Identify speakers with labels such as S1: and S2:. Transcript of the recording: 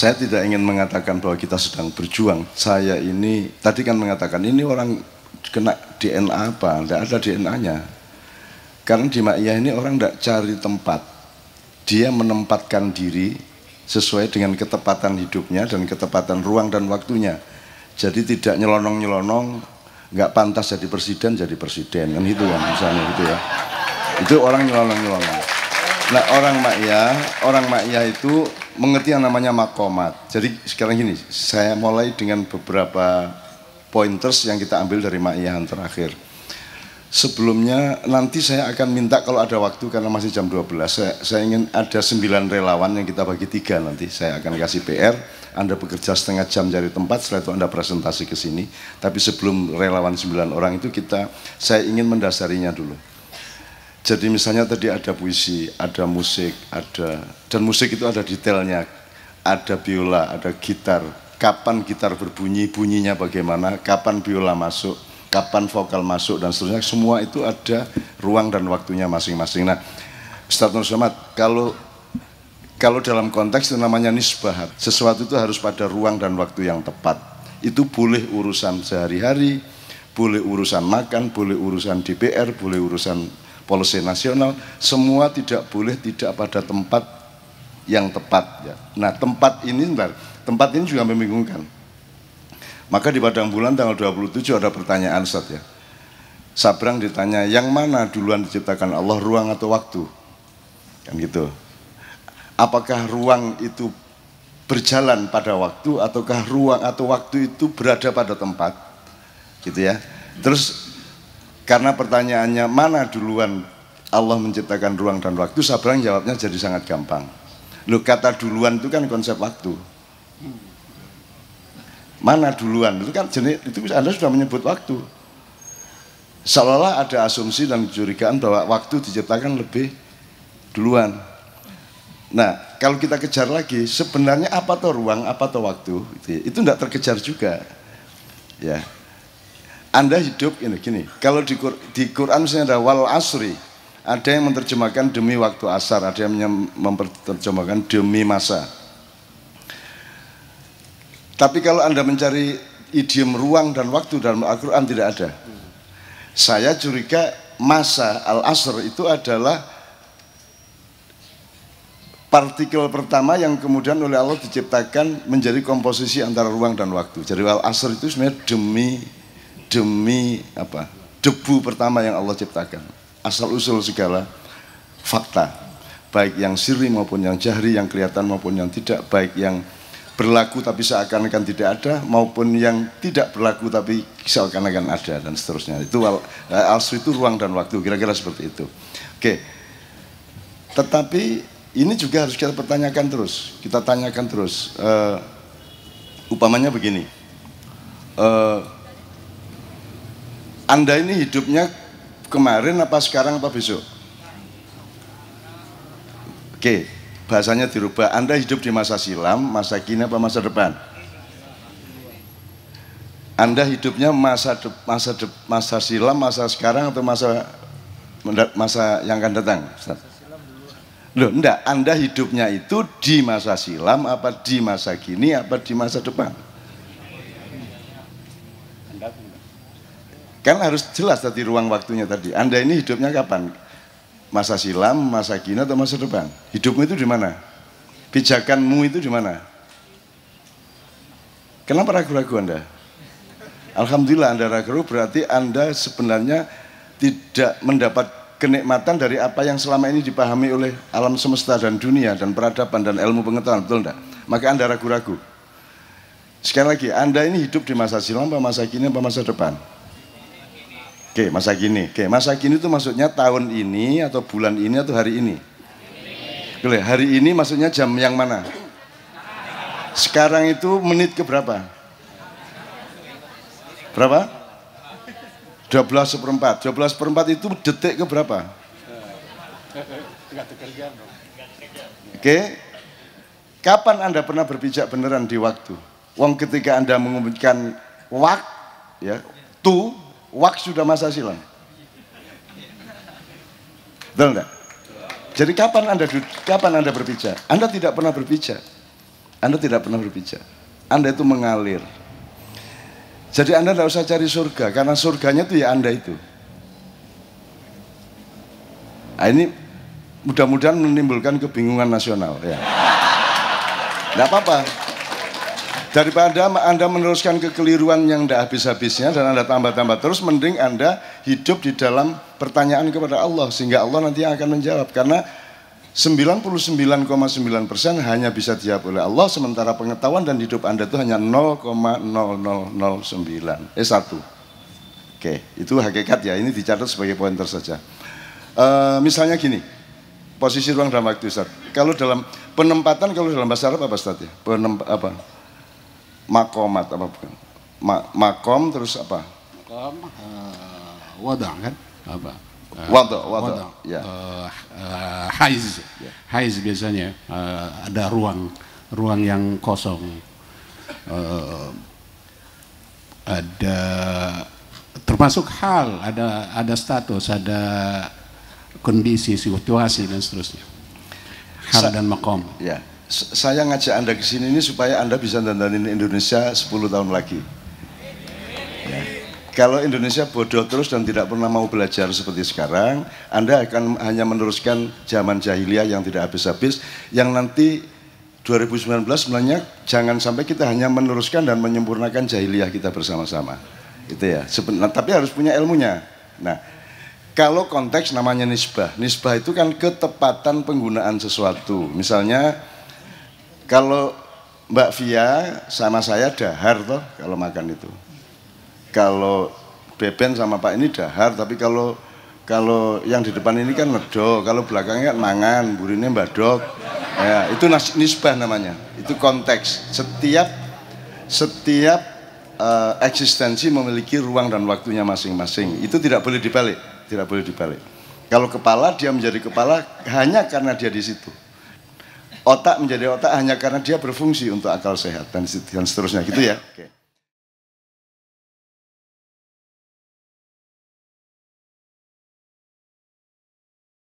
S1: saya tidak ingin mengatakan bahwa kita sedang berjuang. Saya ini tadi kan mengatakan ini orang kena DNA apa? Tidak ada DNA-nya. Karena di makia ini orang tidak cari tempat. Dia menempatkan diri sesuai dengan ketepatan hidupnya dan ketepatan ruang dan waktunya. Jadi tidak nyelonong-nyelonong, nggak pantas jadi presiden, jadi presiden. Kan itu kan misalnya gitu ya. Itu orang nyelonong-nyelonong. Nah orang makia orang makia itu mengerti yang namanya makomat. Jadi sekarang gini, saya mulai dengan beberapa pointers yang kita ambil dari Ma'iyahan terakhir. Sebelumnya nanti saya akan minta kalau ada waktu karena masih jam 12 saya, saya ingin ada 9 relawan yang kita bagi tiga nanti saya akan kasih PR Anda bekerja setengah jam cari tempat setelah itu Anda presentasi ke sini tapi sebelum relawan 9 orang itu kita saya ingin mendasarinya dulu jadi misalnya tadi ada puisi, ada musik, ada dan musik itu ada detailnya, ada biola, ada gitar. Kapan gitar berbunyi, bunyinya bagaimana, kapan biola masuk, kapan vokal masuk dan seterusnya. Semua itu ada ruang dan waktunya masing-masing. Nah, Ustaz Nur Somad, kalau kalau dalam konteks itu namanya nisbah, sesuatu itu harus pada ruang dan waktu yang tepat. Itu boleh urusan sehari-hari, boleh urusan makan, boleh urusan DPR, boleh urusan polisi nasional semua tidak boleh tidak pada tempat yang tepat ya. Nah tempat ini ntar, tempat ini juga membingungkan. Maka di Padang Bulan tanggal 27 ada pertanyaan saat ya. Sabrang ditanya yang mana duluan diciptakan Allah ruang atau waktu? Kan gitu. Apakah ruang itu berjalan pada waktu ataukah ruang atau waktu itu berada pada tempat? Gitu ya. Terus karena pertanyaannya mana duluan Allah menciptakan ruang dan waktu, Sabrang jawabnya jadi sangat gampang. Loh kata duluan itu kan konsep waktu. Mana duluan itu kan jenis itu Anda sudah menyebut waktu. Seolah-olah ada asumsi dan kecurigaan bahwa waktu diciptakan lebih duluan. Nah, kalau kita kejar lagi, sebenarnya apa tuh ruang, apa tuh waktu, itu tidak terkejar juga. Ya, anda hidup ini gini. Kalau di, di Quran misalnya ada wal asri, ada yang menerjemahkan demi waktu asar, ada yang menerjemahkan demi masa. Tapi kalau Anda mencari idiom ruang dan waktu dalam Al-Quran tidak ada. Saya curiga masa al-asr itu adalah partikel pertama yang kemudian oleh Allah diciptakan menjadi komposisi antara ruang dan waktu. Jadi al-asr itu sebenarnya demi demi apa debu pertama yang Allah ciptakan asal usul segala fakta baik yang sirri maupun yang jahri yang kelihatan maupun yang tidak baik yang berlaku tapi seakan-akan tidak ada maupun yang tidak berlaku tapi seakan-akan ada dan seterusnya itu al eh, alsu itu ruang dan waktu kira-kira seperti itu oke tetapi ini juga harus kita pertanyakan terus kita tanyakan terus uh, eh, upamanya begini uh, anda ini hidupnya kemarin apa sekarang apa besok? Oke, bahasanya dirubah. Anda hidup di masa silam, masa kini apa masa depan? Anda hidupnya masa de, masa de, masa silam, masa sekarang atau masa masa yang akan datang? Loh, enggak. Anda hidupnya itu di masa silam apa di masa kini apa di masa depan? Kan harus jelas tadi ruang waktunya tadi. Anda ini hidupnya kapan? Masa silam, masa kini atau masa depan? Hidupmu itu di mana? Pijakanmu itu di mana? Kenapa ragu-ragu Anda? Alhamdulillah Anda ragu berarti Anda sebenarnya tidak mendapat kenikmatan dari apa yang selama ini dipahami oleh alam semesta dan dunia dan peradaban dan ilmu pengetahuan betul enggak? Maka Anda ragu-ragu. Sekali lagi, Anda ini hidup di masa silam, apa masa kini, apa masa depan? Oke, masa kini. Oke, masa kini itu maksudnya tahun ini atau bulan ini atau hari ini? Oke, hari ini maksudnya jam yang mana? Sekarang itu menit ke berapa? Berapa? 12 seperempat. 12 seperempat itu detik ke berapa? Oke. Kapan Anda pernah berpijak beneran di waktu? Wong ketika Anda mengumumkan waktu, ya, tuh Wak sudah masa silam. Betul enggak? Jadi kapan Anda kapan Anda berbicara? Anda tidak pernah berbicara. Anda tidak pernah berbicara. Anda itu mengalir. Jadi Anda tidak usah cari surga karena surganya itu ya Anda itu. Nah, ini mudah-mudahan menimbulkan kebingungan nasional ya. Tidak apa-apa, Daripada Anda meneruskan kekeliruan yang tidak habis-habisnya dan Anda tambah-tambah terus, mending Anda hidup di dalam pertanyaan kepada Allah. Sehingga Allah nanti akan menjawab. Karena 99,9% hanya bisa dijawab oleh Allah, sementara pengetahuan dan hidup Anda itu hanya 0,0009. Eh, satu. Oke, itu hakikat ya, ini dicatat sebagai poin saja. Uh, misalnya gini, posisi ruang dan waktu Ustaz. Kalau dalam penempatan kalau dalam bahasa Arab apa Ustaz ya? apa? makomat apa Ma makom terus apa? Makom uh, eh, wadah kan? Apa? Uh, eh, wadah, wadah. wadah. Ya. Uh, uh, haiz, haiz biasanya uh, ada ruang, ruang yang kosong. Uh, ada termasuk hal, ada ada status, ada kondisi, situasi dan seterusnya. Hal dan makom. Ya saya ngajak Anda ke sini ini supaya Anda bisa dandanin Indonesia 10 tahun lagi. Ya. Kalau Indonesia bodoh terus dan tidak pernah mau belajar seperti sekarang, Anda akan hanya meneruskan zaman jahiliyah yang tidak habis-habis, yang nanti 2019 sebenarnya jangan sampai kita hanya meneruskan dan menyempurnakan jahiliyah kita bersama-sama. Itu ya. Sebenarnya, nah, tapi harus punya ilmunya. Nah, kalau konteks namanya nisbah, nisbah itu kan ketepatan penggunaan sesuatu. Misalnya kalau Mbak Via sama saya dahar toh kalau makan itu. Kalau Beben sama Pak ini dahar, tapi kalau kalau yang di depan ini kan medok, kalau belakangnya kan mangan, Mbak Dok. Ya, itu nisbah namanya. Itu konteks. Setiap setiap uh, eksistensi memiliki ruang dan waktunya masing-masing. Itu tidak boleh dibalik, tidak boleh dibalik. Kalau kepala dia menjadi kepala hanya karena dia di situ otak menjadi otak hanya karena dia berfungsi untuk akal sehat dan seterusnya gitu ya. Okay.